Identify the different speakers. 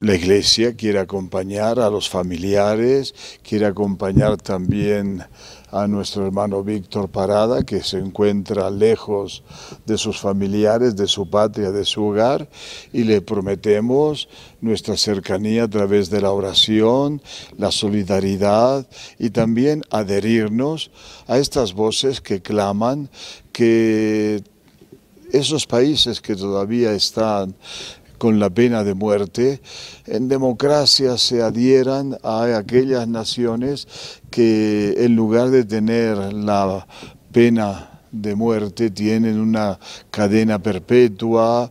Speaker 1: La iglesia quiere acompañar a los familiares, quiere acompañar también a nuestro hermano Víctor Parada, que se encuentra lejos de sus familiares, de su patria, de su hogar, y le prometemos nuestra cercanía a través de la oración, la solidaridad y también adherirnos a estas voces que claman que esos países que todavía están con la pena de muerte, en democracia se adhieran a aquellas naciones que en lugar de tener la pena de muerte tienen una cadena perpetua.